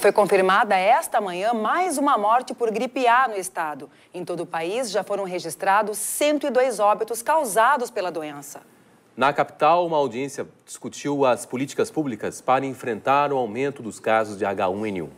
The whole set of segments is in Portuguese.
foi confirmada esta manhã mais uma morte por gripe A no estado. Em todo o país já foram registrados 102 óbitos causados pela doença. Na capital, uma audiência discutiu as políticas públicas para enfrentar o aumento dos casos de H1N1.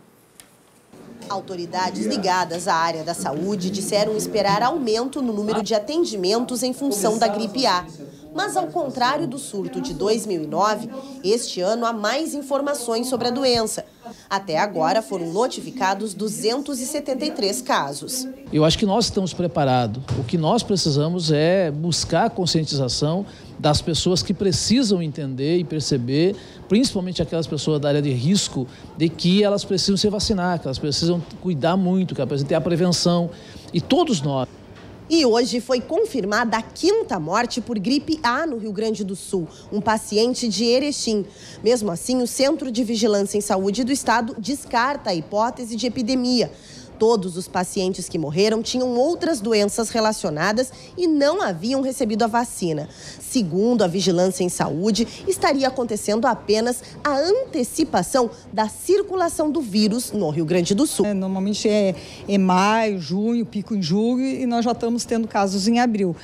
Autoridades ligadas à área da saúde disseram esperar aumento no número de atendimentos em função da gripe A. Mas, ao contrário do surto de 2009, este ano há mais informações sobre a doença, até agora foram notificados 273 casos. Eu acho que nós estamos preparados. O que nós precisamos é buscar a conscientização das pessoas que precisam entender e perceber, principalmente aquelas pessoas da área de risco, de que elas precisam se vacinar, que elas precisam cuidar muito, que elas precisam ter a prevenção. E todos nós e hoje foi confirmada a quinta morte por gripe A no Rio Grande do Sul, um paciente de Erechim. Mesmo assim, o Centro de Vigilância em Saúde do Estado descarta a hipótese de epidemia todos os pacientes que morreram tinham outras doenças relacionadas e não haviam recebido a vacina. Segundo a Vigilância em Saúde, estaria acontecendo apenas a antecipação da circulação do vírus no Rio Grande do Sul. É, normalmente é, é maio, junho, pico em julho e nós já estamos tendo casos em abril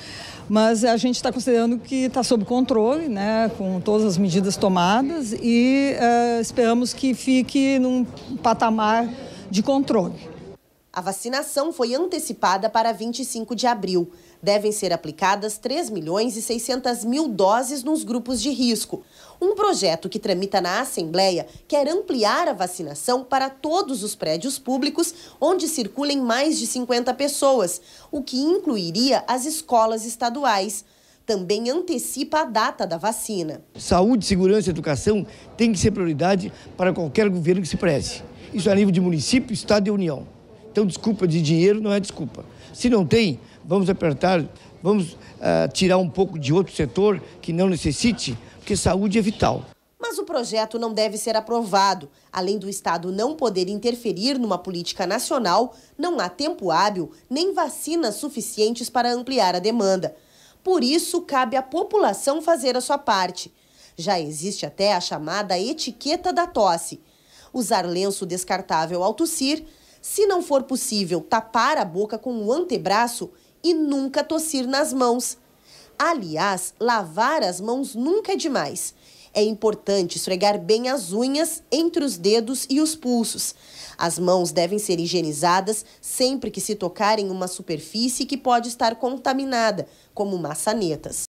mas a gente está considerando que está sob controle, né, com todas as medidas tomadas e uh, esperamos que fique num patamar de controle. A vacinação foi antecipada para 25 de abril. Devem ser aplicadas 3 milhões e 600 mil doses nos grupos de risco. Um projeto que tramita na Assembleia quer ampliar a vacinação para todos os prédios públicos onde circulem mais de 50 pessoas, o que incluiria as escolas estaduais também antecipa a data da vacina. Saúde, segurança e educação tem que ser prioridade para qualquer governo que se preze. Isso a nível de município, estado e União. Então, desculpa de dinheiro não é desculpa. Se não tem, vamos apertar, vamos uh, tirar um pouco de outro setor que não necessite, porque saúde é vital. Mas o projeto não deve ser aprovado. Além do Estado não poder interferir numa política nacional, não há tempo hábil nem vacinas suficientes para ampliar a demanda. Por isso, cabe à população fazer a sua parte. Já existe até a chamada etiqueta da tosse. Usar lenço descartável ao tossir se não for possível, tapar a boca com o antebraço e nunca tossir nas mãos. Aliás, lavar as mãos nunca é demais. É importante esfregar bem as unhas entre os dedos e os pulsos. As mãos devem ser higienizadas sempre que se tocarem uma superfície que pode estar contaminada, como maçanetas.